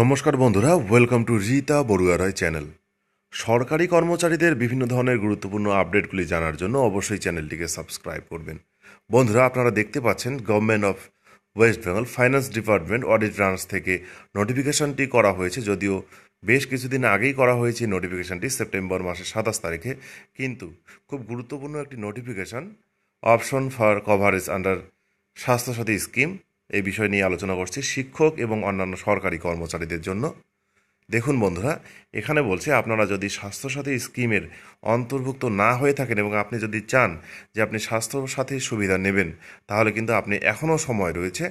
নমস্কার বন্ধুরা welcome to Rita Barua Roy channel সরকারি কর্মচারীদের বিভিন্ন ধরনের গুরুত্বপূর্ণ আপডেটগুলি জানার জন্য অবশ্যই চ্যানেলটিকে সাবস্ক্রাইব করবেন বন্ধুরা আপনারা দেখতে পাচ্ছেন government of West Bengal finance department audit branch থেকে নোটিফিকেশনটি করা হয়েছে যদিও বেশ কিছুদিন আগেই করা হয়েছে নোটিফিকেশানটি সেপ্টেম্বর মাসের সাতাশ তারিখে কিন্তু খুব গুরুত্বপূর্ণ একটি notification option for coverage under Swasthyasathi scheme এই বিষয় নিয়ে আলোচনা করছি শিক্ষক এবং অন্যান্য সরকারি কর্মচারীদের জন্য দেখুন বন্ধুরা এখানে বলছে আপনারা যদি স্বাস্থ্যসাথী স্কিমের অন্তর্ভুক্ত না হয়ে থাকেন এবং আপনি যদি চান যে আপনি স্বাস্থ্যসাথী সুবিধা নেবেন তাহলে কিন্তু আপনি এখনও সময় রয়েছে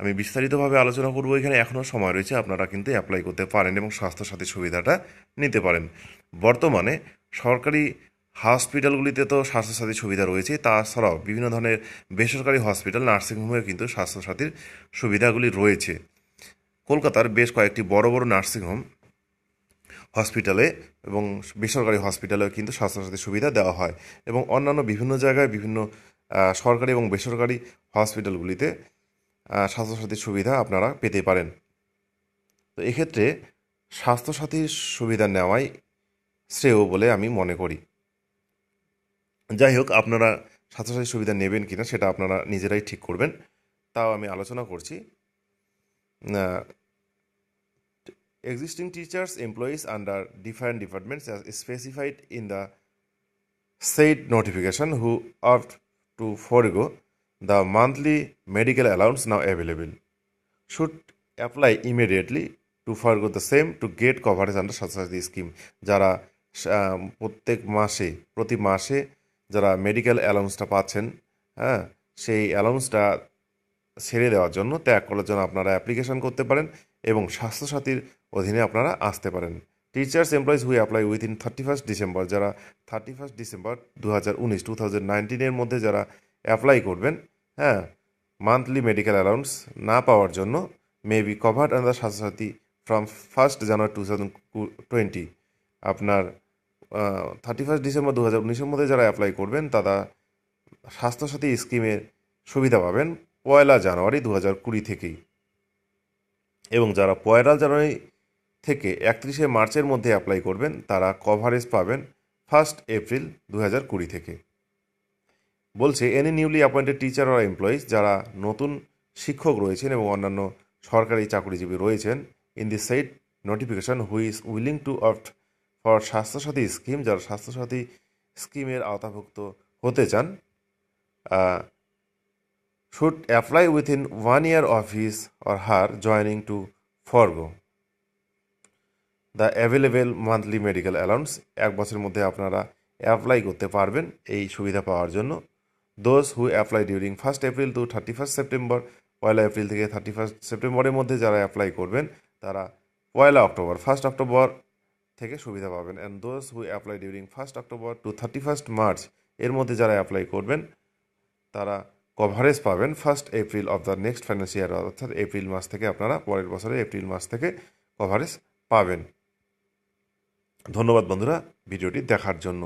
আমি বিস্তারিতভাবে আলোচনা করবো এখানে এখনও সময় রয়েছে আপনারা কিন্তু অ্যাপ্লাই করতে পারেন এবং স্বাস্থ্যসাথী সুবিধাটা নিতে পারেন বর্তমানে সরকারি হসপিটালগুলিতে তো স্বাস্থ্যসাথীর সুবিধা রয়েছে তাছাড়াও বিভিন্ন ধরনের বেসরকারি হসপিটাল নার্সিংহোমেও কিন্তু স্বাস্থ্যসাথীর সুবিধাগুলি রয়েছে কলকাতার বেশ কয়েকটি বড় বড় নার্সিংহোম হসপিটালে এবং বেসরকারি হসপিটালেও কিন্তু স্বাস্থ্যসাথীর সুবিধা দেওয়া হয় এবং অন্যান্য বিভিন্ন জায়গায় বিভিন্ন সরকারি এবং বেসরকারি হসপিটালগুলিতে স্বাস্থ্যসাথীর সুবিধা আপনারা পেতে পারেন তো এক্ষেত্রে স্বাস্থ্যসাথীর সুবিধা নেওয়াই শ্রেয় বলে আমি মনে করি যাই হোক আপনারা স্বাস্থ্যসাথী সুবিধা নেবেন কিনা সেটা আপনারা নিজেরাই ঠিক করবেন তাও আমি আলোচনা করছি existing teachers employees under different departments as specified in the said notification who are to forgo the monthly medical allowance now available should apply immediately to forgo the same to get coverage under Swasthyasathi scheme যারা প্রত্যেক মাসে প্রতি মাসে যারা medical অ্যালাউন্সটা পাচ্ছেন হ্যাঁ সেই অ্যালাউন্সটা ছেড়ে দেওয়ার জন্য ত্যাগ করার জন্য আপনারা অ্যাপ্লিকেশন করতে পারেন এবং স্বাস্থ্যসাথীর অধীনে আপনারা আসতে পারেন teachers employees who apply within thirty first December যারা থার্টি ফার্স্ট ডিসেম্বর দু হাজার উনিশ টু থাউজেন্ড নাইনটিনের মধ্যে যারা অ্যাপ্লাই করবেন হ্যাঁ মান্থলি মেডিকেল অ্যালাউন্স না পাওয়ার জন্য may be covered under Swasthyasathi from first January two thousand twenty আপনার থার্টি ফার্স্ট ডিসেম্বর দু হাজার উনিশের মধ্যে যারা অ্যাপ্লাই করবেন তারা স্বাস্থ্যসাথী স্কিমের সুবিধা পাবেন পয়লা জানুয়ারি দু হাজার কুড়ি থেকেই এবং যারা পয়লা জানুয়ারি থেকে একত্রিশে মার্চের মধ্যে অ্যাপ্লাই করবেন তারা কভারেজ পাবেন ফার্স্ট এপ্রিল দু হাজার কুড়ি থেকে বলছে any newly appointed teacher or employees যারা নতুন শিক্ষক রয়েছেন এবং অন্যান্য সরকারি চাকরিজীবী রয়েছেন in the cited notification who's willing to opt for Swasthyasathi scheme যারা স্বাস্থ্যসাথী স্কিমের আওতাভুক্ত হতে চান should apply within one year of his or her joining to forgo the available monthly medical allowance এক বছরের মধ্যে আপনারা অ্যাপ্লাই করতে পারবেন এই সুবিধা পাওয়ার জন্য those who apply during first April to thirty first September পয়লা এপ্রিল থেকে থার্টি ফার্স্ট সেপ্টেম্বরের মধ্যে যারা অ্যাপ্লাই করবেন তারা পয়লা অক্টোবর ফার্স্ট অক্টোবর থেকে সুবিধা পাবেন and those who apply during first October to thirty first March এর মধ্যে যারা অ্যাপ্লাই করবেন তারা কভারেজ পাবেন first April of the next financial year অর্থাৎ এপ্রিল মাস থেকে আপনারা পরের বছরে এপ্রিল মাস থেকে কভারেজ পাবেন ধন্যবাদ বন্ধুরা ভিডিওটি দেখার জন্য